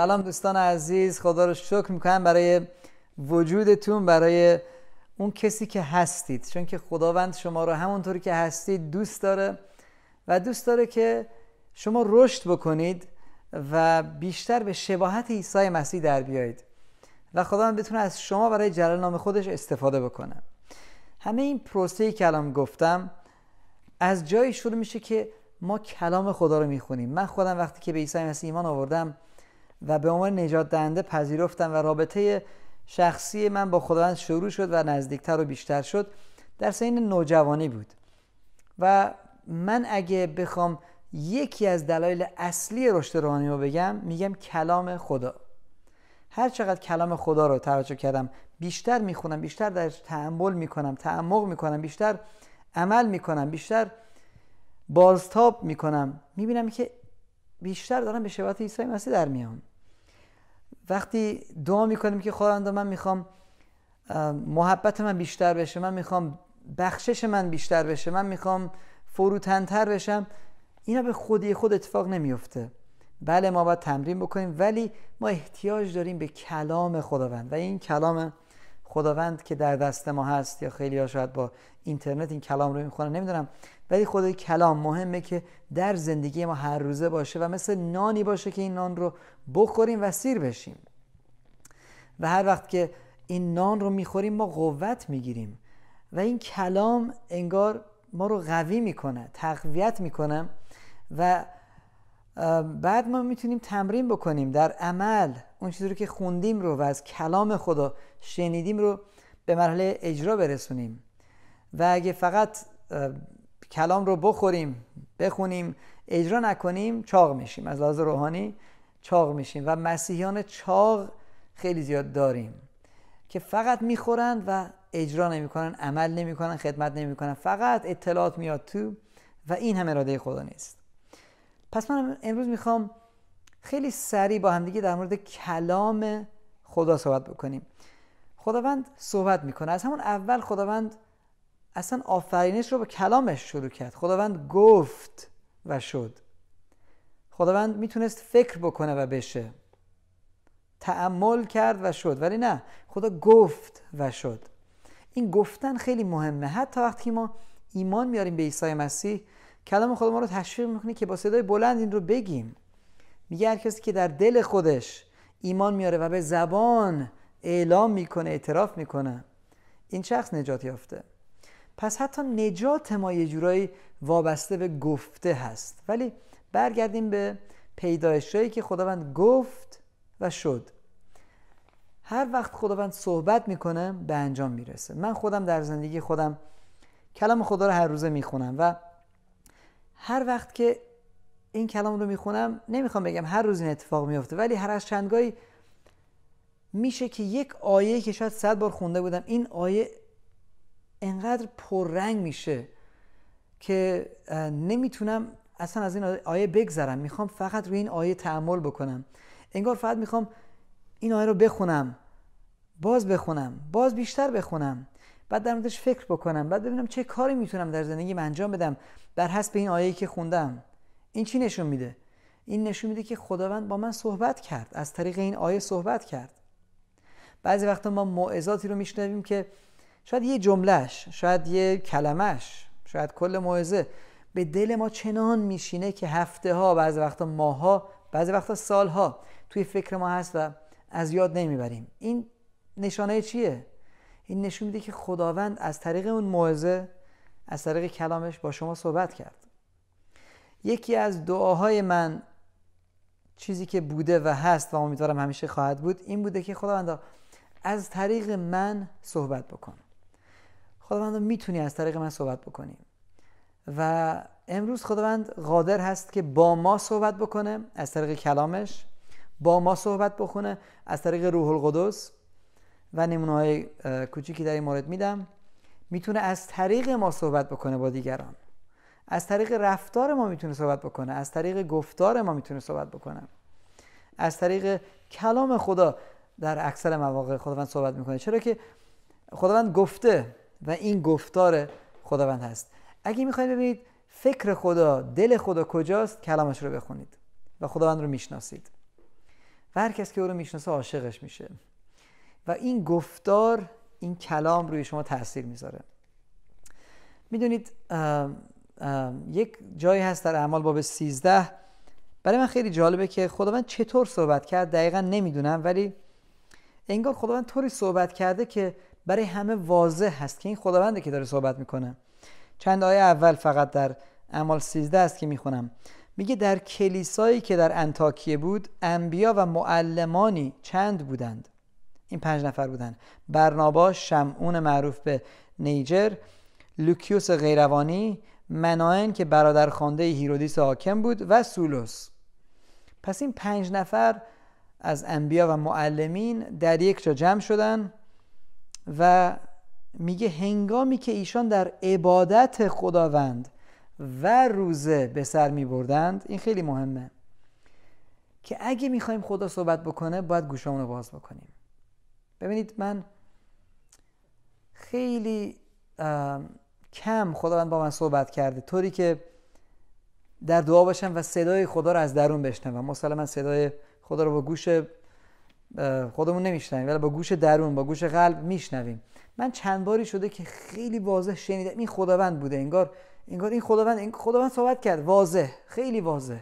سلام دوستان عزیز خدا رو شکر میکنم برای وجودتون برای اون کسی که هستید چون که خداوند شما رو همونطوری که هستید دوست داره و دوست داره که شما رشد بکنید و بیشتر به شباهت عیسی مسیح در بیایید و خداوند بتونه از شما برای جلال نام خودش استفاده بکنه همه این پروسه کلام که الان گفتم از جایی شروع میشه که ما کلام خدا رو میخونیم من خودم وقتی که به عیسی مسیح ایمان آوردم و به عنوان نجات دهنده پذیرفتم و رابطه شخصی من با خداوند شروع شد و نزدیکتر و بیشتر شد در سین نوجوانی بود و من اگه بخوام یکی از دلایل اصلی رشد روانی رو بگم میگم کلام خدا هر چقدر کلام خدا رو توجه کردم بیشتر میخونم بیشتر در تعمل میکنم تعمق میکنم بیشتر عمل میکنم بیشتر بازتاب میکنم میبینم که بیشتر دارم به شباهت عیسی مسیح در میام وقتی دعا میکنیم که خداوند من میخوام محبت من بیشتر بشه من میخوام بخشش من بیشتر بشه من میخوام فروتنتر بشم اینا به خودی خود اتفاق نمیفته بله ما باید تمرین بکنیم ولی ما احتیاج داریم به کلام خداوند و این کلام خداوند که در دست ما هست یا خیلی ها شاید با اینترنت این کلام رو میخونن نمیدونم ولی خدای کلام مهمه که در زندگی ما هر روزه باشه و مثل نانی باشه که این نان رو بخوریم و سیر بشیم و هر وقت که این نان رو میخوریم ما قوت میگیریم و این کلام انگار ما رو قوی میکنه تقویت میکنه و بعد ما میتونیم تمرین بکنیم در عمل اون چیزی رو که خوندیم رو و از کلام خدا شنیدیم رو به مرحله اجرا برسونیم و اگه فقط کلام رو بخوریم بخونیم اجرا نکنیم چاق میشیم از لحاظ روحانی چاق میشیم و مسیحیان چاق خیلی زیاد داریم که فقط میخورند و اجرا نمیکنن عمل نمیکنن خدمت نمیکنن فقط اطلاعات میاد تو و این هم اراده خدا نیست پس من امروز میخوام خیلی سریع با همدیگه در مورد کلام خدا صحبت بکنیم خداوند صحبت میکنه از همون اول خداوند اصلا آفرینش رو به کلامش شروع کرد خداوند گفت و شد خداوند میتونست فکر بکنه و بشه تعمل کرد و شد ولی نه خدا گفت و شد این گفتن خیلی مهمه حتی وقتی ما ایمان میاریم به عیسی مسیح کلام خدا ما رو تشویق میکنه که با صدای بلند این رو بگیم میگه هر کسی که در دل خودش ایمان میاره و به زبان اعلام میکنه اعتراف میکنه این شخص نجات یافته پس حتی نجات ما یه جورایی وابسته به گفته هست ولی برگردیم به پیدایشهایی که خداوند گفت و شد هر وقت خداوند صحبت میکنه به انجام میرسه من خودم در زندگی خودم کلام خدا رو هر روزه میخونم و هر وقت که این کلام رو میخونم نمیخوام بگم هر روز این اتفاق میفته ولی هر از چندگاهی میشه که یک آیه که شاید صد بار خونده بودم این آیه انقدر پررنگ میشه که نمیتونم اصلا از این آیه بگذرم میخوام فقط روی این آیه تعمل بکنم انگار فقط میخوام این آیه رو بخونم باز بخونم باز بیشتر بخونم بعد در موردش فکر بکنم بعد ببینم چه کاری میتونم در زندگیم انجام بدم بر حسب این آیه‌ای که خوندم این چی نشون میده این نشون میده که خداوند با من صحبت کرد از طریق این آیه صحبت کرد بعضی وقتا ما موعظاتی رو میشنویم که شاید یه جملهش شاید یه کلمش شاید کل موعظه به دل ما چنان میشینه که هفته ها بعضی وقتا ماها بعضی وقتا ها توی فکر ما هست و از یاد نمیبریم این نشانه چیه این نشون میده که خداوند از طریق اون موعظه از طریق کلامش با شما صحبت کرد یکی از دعاهای من چیزی که بوده و هست و امیدوارم همیشه خواهد بود این بوده که خداوند از طریق من صحبت بکن خداوند میتونی از طریق من صحبت بکنی و امروز خداوند قادر هست که با ما صحبت بکنه از طریق کلامش با ما صحبت بکنه از طریق روح القدس و نمونه های کوچیکی در این مورد میدم میتونه از طریق ما صحبت بکنه با دیگران از طریق رفتار ما میتونه صحبت بکنه از طریق گفتار ما میتونه صحبت بکنه از طریق کلام خدا در اکثر مواقع خداوند صحبت میکنه چرا که خداوند گفته و این گفتار خداوند هست اگه میخواید ببینید فکر خدا دل خدا کجاست کلامش رو بخونید و خداوند رو میشناسید و هر کس که او رو میشناسه عاشقش میشه این گفتار این کلام روی شما تاثیر میذاره میدونید یک جایی هست در اعمال باب 13 برای من خیلی جالبه که خداوند چطور صحبت کرد دقیقا نمیدونم ولی انگار خداوند طوری صحبت کرده که برای همه واضح هست که این خداونده که داره صحبت میکنه چند آیه اول فقط در اعمال 13 است که میخونم میگه در کلیسایی که در انتاکیه بود انبیا و معلمانی چند بودند این پنج نفر بودن برنابا شمعون معروف به نیجر لوکیوس غیروانی منائن که برادر خانده هیرودیس حاکم بود و سولوس پس این پنج نفر از انبیا و معلمین در یک جا جمع شدن و میگه هنگامی که ایشان در عبادت خداوند و روزه به سر می بردند این خیلی مهمه که اگه میخوایم خدا صحبت بکنه باید گوشمون رو باز بکنیم ببینید من خیلی کم خداوند با من صحبت کرده طوری که در دعا باشم و صدای خدا رو از درون بشنوم مثلا صدای خدا رو با گوش خودمون نمیشنویم ولی با گوش درون با گوش قلب میشنویم من چند باری شده که خیلی واضح شنیدم این خداوند بوده انگار انگار این خداوند این خداوند صحبت کرد واضح خیلی واضح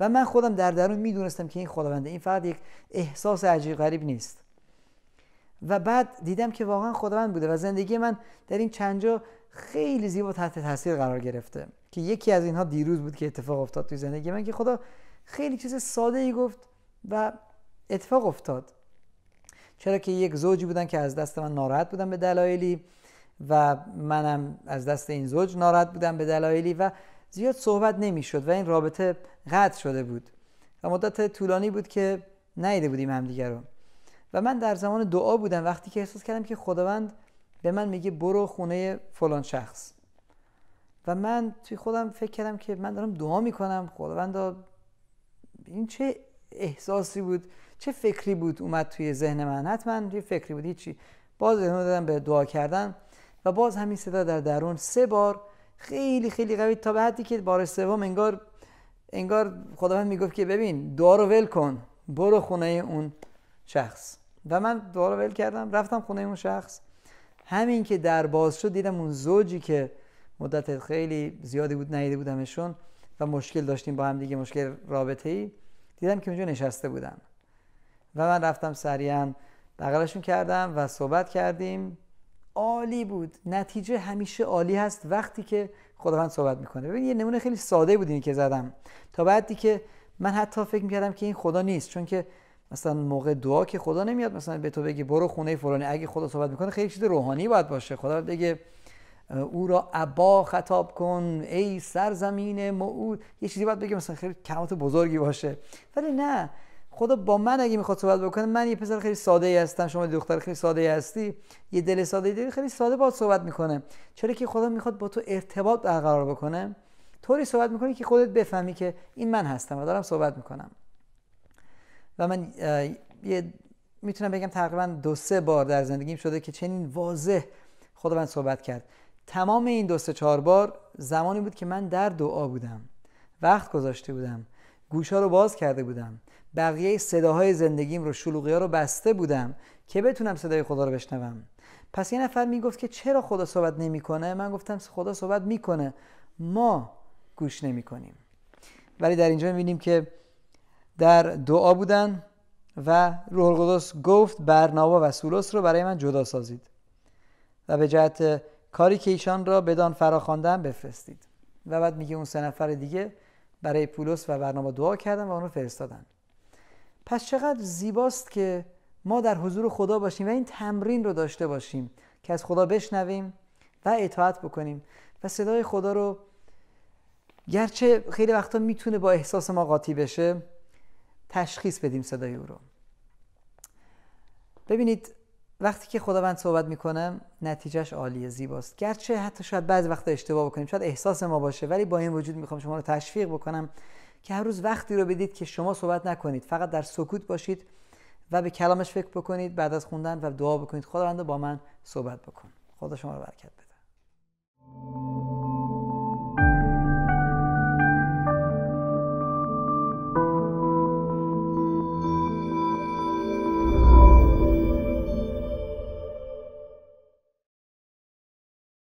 و من خودم در درون میدونستم که این خداونده این فقط یک احساس عجیب غریب نیست و بعد دیدم که واقعا خداوند بوده و زندگی من در این چند جا خیلی زیبا تحت تاثیر قرار گرفته که یکی از اینها دیروز بود که اتفاق افتاد توی زندگی من که خدا خیلی چیز ساده ای گفت و اتفاق افتاد چرا که یک زوجی بودن که از دست من ناراحت بودن به دلایلی و منم از دست این زوج ناراحت بودم به دلایلی و زیاد صحبت نمیشد و این رابطه قطع شده بود و مدت طولانی بود که نیده بودیم همدیگه رو و من در زمان دعا بودم وقتی که احساس کردم که خداوند به من میگه برو خونه فلان شخص و من توی خودم فکر کردم که من دارم دعا میکنم خداوند این چه احساسی بود چه فکری بود اومد توی ذهن من حتما یه فکری بود هیچی باز ادامه دادم به دعا کردن و باز همین صدا در درون سه بار خیلی خیلی قوی تا به حدی که بار سوم انگار انگار خداوند میگفت که ببین دعا رو ول کن برو خونه اون شخص و من دعا ول کردم رفتم خونه اون شخص همین که در باز شد دیدم اون زوجی که مدت خیلی زیادی بود نیده بودمشون و مشکل داشتیم با هم دیگه مشکل رابطه ای دیدم که اونجا نشسته بودن و من رفتم سریعا بغلشون کردم و صحبت کردیم عالی بود نتیجه همیشه عالی هست وقتی که خداوند صحبت میکنه ببین یه نمونه خیلی ساده بود که زدم تا بعدی که من حتی فکر میکردم که این خدا نیست چون که مثلا موقع دعا که خدا نمیاد مثلا به تو بگی برو خونه فلانی اگه خدا صحبت میکنه خیلی چیز روحانی باید باشه خدا باید بگه او را ابا خطاب کن ای سرزمین موعود یه چیزی باید بگه مثلا خیلی کلمات بزرگی باشه ولی نه خدا با من اگه میخواد صحبت بکنه من یه پسر خیلی ساده ای هستم شما دختر خیلی ساده ای هستی یه دل ساده ای خیلی ساده با صحبت میکنه چرا که خدا میخواد با تو ارتباط برقرار بکنه طوری صحبت میکنه که خودت بفهمی که این من هستم و دارم صحبت میکنم و من میتونم بگم تقریبا دو سه بار در زندگیم شده که چنین واضح خداوند صحبت کرد تمام این دو سه چهار بار زمانی بود که من در دعا بودم وقت گذاشته بودم گوشا رو باز کرده بودم بقیه صداهای زندگیم رو شلوغی ها رو بسته بودم که بتونم صدای خدا رو بشنوم پس یه نفر میگفت که چرا خدا صحبت نمیکنه من گفتم خدا صحبت میکنه ما گوش نمیکنیم ولی در اینجا میبینیم که در دعا بودن و روح القدس گفت برنابا و سولوس رو برای من جدا سازید و به جهت کاری که ایشان را بدان فراخواندن بفرستید و بعد میگه اون سه نفر دیگه برای پولس و برنامه دعا کردن و اون رو فرستادن پس چقدر زیباست که ما در حضور خدا باشیم و این تمرین رو داشته باشیم که از خدا بشنویم و اطاعت بکنیم و صدای خدا رو گرچه خیلی وقتا میتونه با احساس ما قاطی بشه تشخیص بدیم صدای او رو ببینید وقتی که خداوند صحبت میکنه نتیجهش عالیه زیباست گرچه حتی شاید بعضی وقتا اشتباه بکنیم شاید احساس ما باشه ولی با این وجود میخوام شما رو تشویق بکنم که هر روز وقتی رو بدید که شما صحبت نکنید فقط در سکوت باشید و به کلامش فکر بکنید بعد از خوندن و دعا بکنید خداوند با من صحبت بکن خدا شما رو برکت